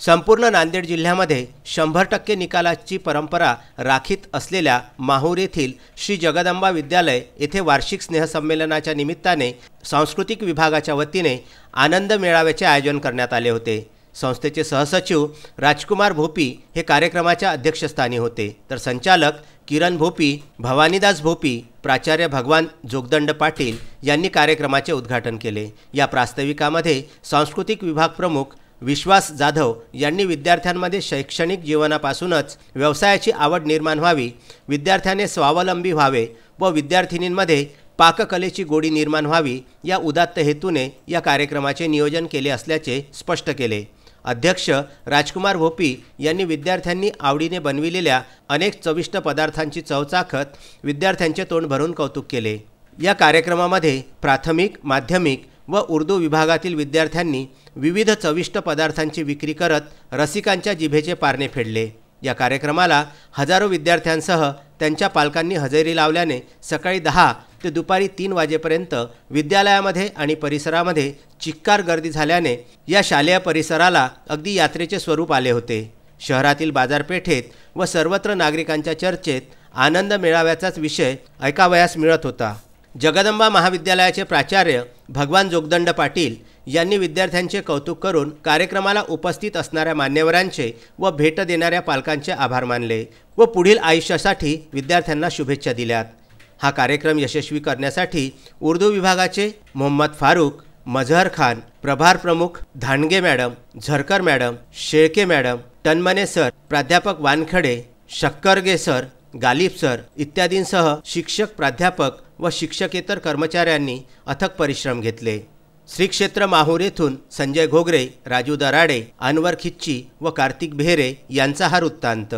संपूर्ण नांदेड जिल्ह्यामध्ये शंभर टक्के निकालाची परंपरा राखीत असलेल्या माहूर येथील श्री जगदंबा विद्यालय येथे वार्षिक स्नेहसंमेलनाच्या निमित्ताने सांस्कृतिक विभागाच्या वतीने आनंद मेळाव्याचे आयोजन करण्यात आले होते संस्थेचे सहसचिव राजकुमार भोपी हे कार्यक्रमाच्या अध्यक्षस्थानी होते तर संचालक किरण भोपी भवानीदास भोपी प्राचार्य भगवान जोगदंड पाटील यांनी कार्यक्रमाचे उद्घाटन केले या प्रास्ताविकामध्ये सांस्कृतिक विभाग प्रमुख विश्वास जाधव यांनी विद्यार्थ्यांमध्ये शैक्षणिक जीवनापासूनच व्यवसायाची आवड निर्माण व्हावी विद्यार्थ्याने स्वावलंबी व्हावे व विद्यार्थिनींमध्ये पाककलेची गोडी निर्माण व्हावी या उदात्त हेतूने या कार्यक्रमाचे नियोजन केले असल्याचे स्पष्ट केले अध्यक्ष राजकुमार भोपी यांनी विद्यार्थ्यांनी आवडीने बनविलेल्या अनेक चविष्ट पदार्थांची चव चाखत विद्यार्थ्यांचे तोंड भरून कौतुक केले या कार्यक्रमामध्ये प्राथमिक माध्यमिक व उर्दू विभागातील विद्यार्थ्यांनी विविध चविष्ट पदार्थांची विक्री करत रसिकांच्या जिभेचे पारणे फेडले या कार्यक्रमाला हजारो विद्यार्थ्यांसह त्यांच्या पालकांनी हजेरी लावल्याने सकाळी दहा ते दुपारी तीन वाजेपर्यंत विद्यालयामध्ये आणि परिसरामध्ये चिक्कार गर्दी झाल्याने या शालेय परिसराला अगदी यात्रेचे स्वरूप आले होते शहरातील बाजारपेठेत व सर्वत्र नागरिकांच्या चर्चेत आनंद मेळाव्याचाच विषय ऐकावयास मिळत होता जगदंबा महाविद्यालयाचे प्राचार्य भगवान जोगदंड पाटील यांनी विद्यार्थ्यांचे कौतुक करून कार्यक्रमाला उपस्थित असणाऱ्या मान्यवरांचे व भेट देणाऱ्या पालकांचे आभार मानले व पुढील आयुष्यासाठी विद्यार्थ्यांना शुभेच्छा दिल्यात हा कार्यक्रम यशस्वी करण्यासाठी उर्दू विभागाचे मोहम्मद फारूक मझहर खान प्रभार प्रमुख Dhange madam Jharkar madam Shelke madam Tanmane sir प्राध्यापक वानखडे शक्करगे सर गालिब सर इत्यादींसह शिक्षक प्राध्यापक व शिक्षकेतर कर्मचाऱ्यांनी अथक परिश्रम घेतले श्रीक्षेत्र माहूर येथून संजय घोगरे राजू दराडे अनवर खिच्ची व कार्तिक भेरे यांचा हा वृत्तांत